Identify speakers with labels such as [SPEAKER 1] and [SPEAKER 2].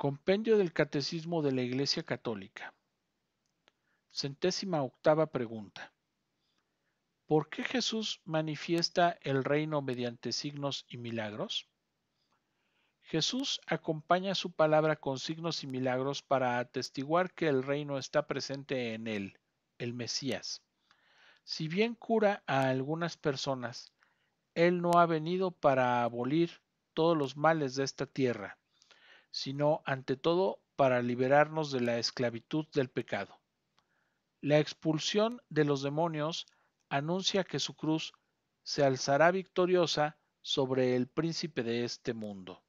[SPEAKER 1] Compendio del Catecismo de la Iglesia Católica. Centésima octava pregunta. ¿Por qué Jesús manifiesta el reino mediante signos y milagros? Jesús acompaña su palabra con signos y milagros para atestiguar que el reino está presente en él, el Mesías. Si bien cura a algunas personas, él no ha venido para abolir todos los males de esta tierra sino ante todo para liberarnos de la esclavitud del pecado. La expulsión de los demonios anuncia que su cruz se alzará victoriosa sobre el príncipe de este mundo.